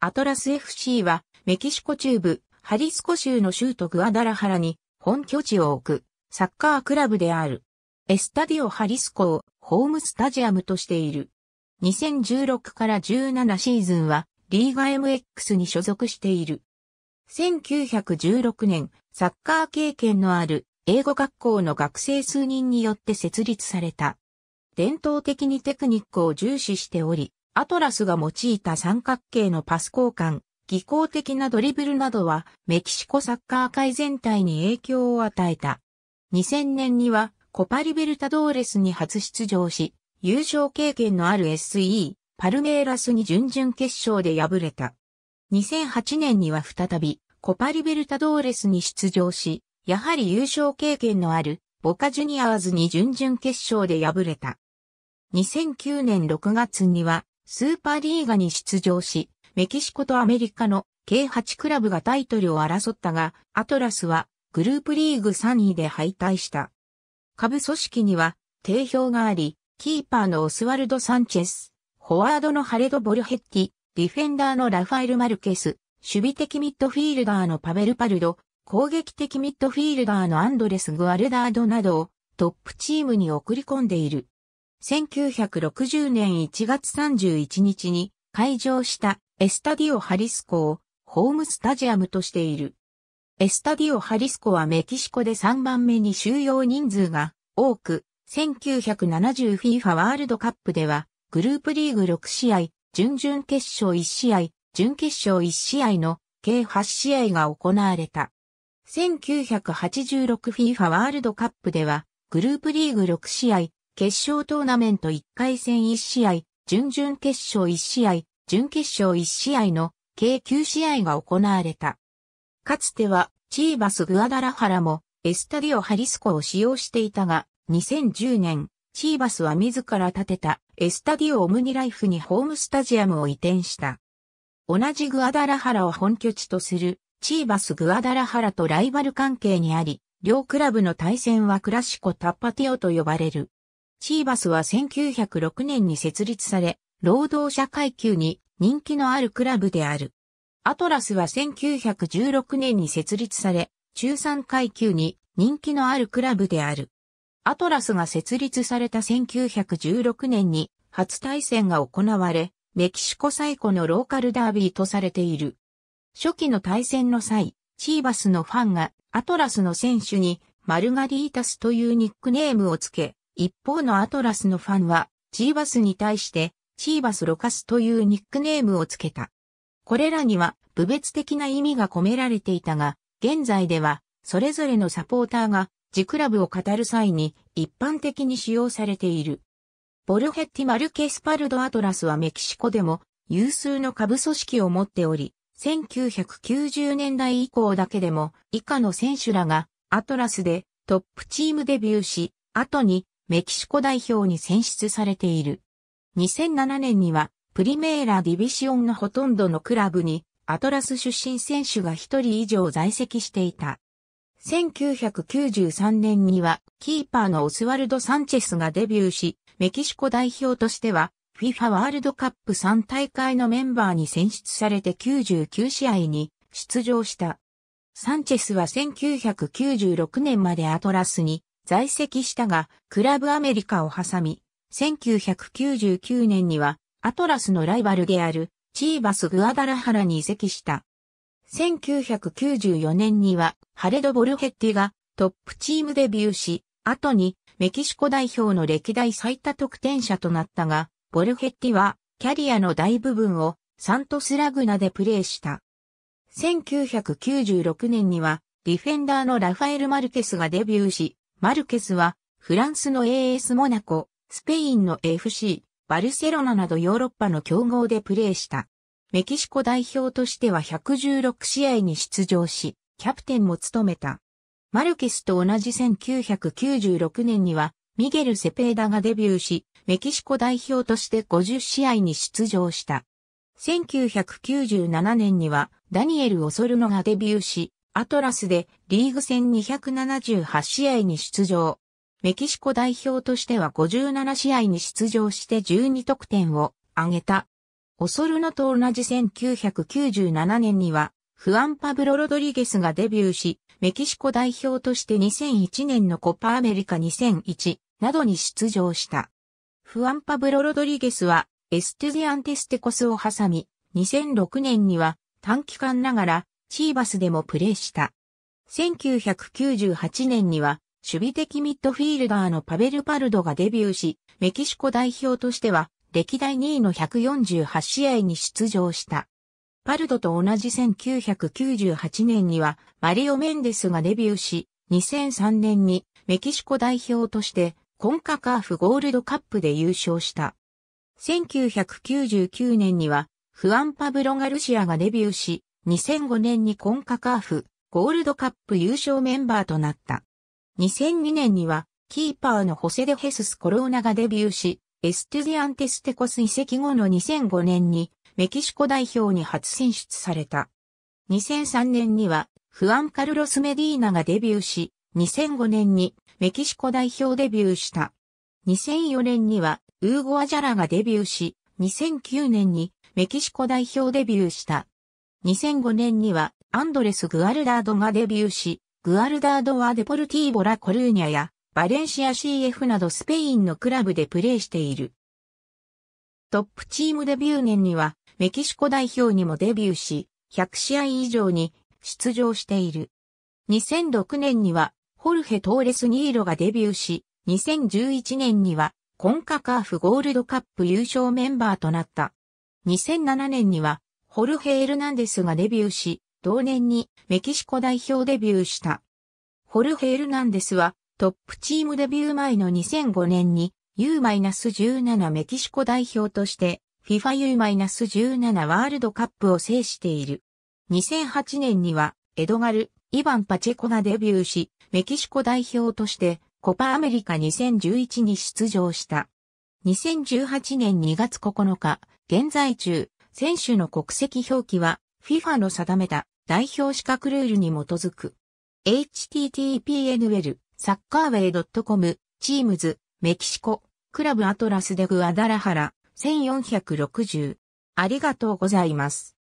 アトラス FC は、メキシコ中部、ハリスコ州の州都グアダラハラに本拠地を置くサッカークラブである。エスタディオハリスコをホームスタジアムとしている。2016から17シーズンはリーガ MX に所属している。1916年、サッカー経験のある英語学校の学生数人によって設立された。伝統的にテクニックを重視しており、アトラスが用いた三角形のパス交換、技巧的なドリブルなどはメキシコサッカー界全体に影響を与えた。2000年にはコパリベルタドーレスに初出場し、優勝経験のある SE、パルメイラスに準々決勝で敗れた。2008年には再びコパリベルタドーレスに出場し、やはり優勝経験のあるボカジュニアーズに準々決勝で敗れた。2009年6月にはスーパーリーガに出場し、メキシコとアメリカの k 8クラブがタイトルを争ったが、アトラスはグループリーグ3位で敗退した。下部組織には定評があり、キーパーのオスワルド・サンチェス、フォワードのハレド・ボルヘッティ、ディフェンダーのラファエル・マルケス、守備的ミッドフィールダーのパベル・パルド、攻撃的ミッドフィールダーのアンドレス・グアルダードなどをトップチームに送り込んでいる。1960年1月31日に開場したエスタディオ・ハリスコをホームスタジアムとしている。エスタディオ・ハリスコはメキシコで3番目に収容人数が多く、1970FIFA ワールドカップではグループリーグ6試合、準々決勝1試合、準決勝1試合の計8試合が行われた。1986FIFA ワールドカップではグループリーグ6試合、決勝トーナメント1回戦1試合、準々決勝1試合、準決勝1試合の計9試合が行われた。かつては、チーバス・グアダラハラも、エスタディオ・ハリスコを使用していたが、2010年、チーバスは自ら建てたエスタディオ・オムニライフにホームスタジアムを移転した。同じグアダラハラを本拠地とするチーバス・グアダラハラとライバル関係にあり、両クラブの対戦はクラシコ・タッパティオと呼ばれる。チーバスは1906年に設立され、労働者階級に人気のあるクラブである。アトラスは1916年に設立され、中産階級に人気のあるクラブである。アトラスが設立された1916年に初対戦が行われ、メキシコ最古のローカルダービーとされている。初期の対戦の際、チーバスのファンがアトラスの選手にマルガリータスというニックネームをつけ、一方のアトラスのファンは、チーバスに対して、チーバス・ロカスというニックネームをつけた。これらには、部別的な意味が込められていたが、現在では、それぞれのサポーターが、ジクラブを語る際に、一般的に使用されている。ボルヘッティ・マルケスパルド・アトラスはメキシコでも、有数の下部組織を持っており、1990年代以降だけでも、以下の選手らが、アトラスで、トップチームデビューし、後にメキシコ代表に選出されている。2007年には、プリメーラディビシオンのほとんどのクラブに、アトラス出身選手が一人以上在籍していた。1993年には、キーパーのオスワルド・サンチェスがデビューし、メキシコ代表としては、FIFA ワールドカップ3大会のメンバーに選出されて99試合に出場した。サンチェスは1996年までアトラスに在籍したが、クラブアメリカを挟み、1999年には、アトラスのライバルである、チーバス・グアダラハラに移籍した。1994年には、ハレド・ボルヘッティがトップチームデビューし、後にメキシコ代表の歴代最多得点者となったが、ボルヘッティはキャリアの大部分をサントスラグナでプレーした。1996年にはディフェンダーのラファエル・マルケスがデビューし、マルケスは、フランスの AS モナコ、スペインの FC、バルセロナなどヨーロッパの強豪でプレーした。メキシコ代表としては116試合に出場し、キャプテンも務めた。マルケスと同じ1996年には、ミゲル・セペーダがデビューし、メキシコ代表として50試合に出場した。1997年には、ダニエル・オソルノがデビューし、アトラスでリーグ戦278試合に出場。メキシコ代表としては57試合に出場して12得点を挙げた。オソルノと同じ1997年には、フアンパブロ・ロドリゲスがデビューし、メキシコ代表として2001年のコパアメリカ2001などに出場した。フアンパブロ・ロドリゲスは、エステディアンテステコスを挟み、2006年には短期間ながらチーバスでもプレーした。1998年には、守備的ミッドフィールダーのパベル・パルドがデビューし、メキシコ代表としては、歴代2位の148試合に出場した。パルドと同じ1998年には、マリオ・メンデスがデビューし、2003年にメキシコ代表として、コンカカーフゴールドカップで優勝した。1999年には、フアン・パブロ・ガルシアがデビューし、2005年にコンカカーフ、ゴールドカップ優勝メンバーとなった。2002年には、キーパーのホセデ・ヘスス・コローナがデビューし、エストゥディアンテステコス移籍後の2005年に、メキシコ代表に初選出された。2003年には、フアン・カルロス・メディーナがデビューし、2005年にメキシコ代表デビューした。2004年には、ウーゴ・アジャラがデビューし、2009年にメキシコ代表デビューした。2005年にはアンドレス・グアルダードがデビューし、グアルダードはデポルティーボ・ラ・コルーニャやバレンシア CF などスペインのクラブでプレーしている。トップチームデビュー年にはメキシコ代表にもデビューし、100試合以上に出場している。2006年にはホルヘ・トーレス・ニーロがデビューし、2011年にはコンカカーフゴールドカップ優勝メンバーとなった。2007年にはホルヘ・エルナンデスがデビューし、同年にメキシコ代表デビューした。ホルヘ・エルナンデスはトップチームデビュー前の2005年に U-17 メキシコ代表として FIFA U-17 ワールドカップを制している。2008年にはエドガル、イバン・パチェコがデビューし、メキシコ代表としてコパアメリカ2011に出場した。2018年2月9日、現在中、選手の国籍表記は FIFA の定めた代表資格ルールに基づく。h t t p n l s ッ c ー e r w a y c o m チームズメキシコクラブアトラスデグアダラハラ1460ありがとうございます。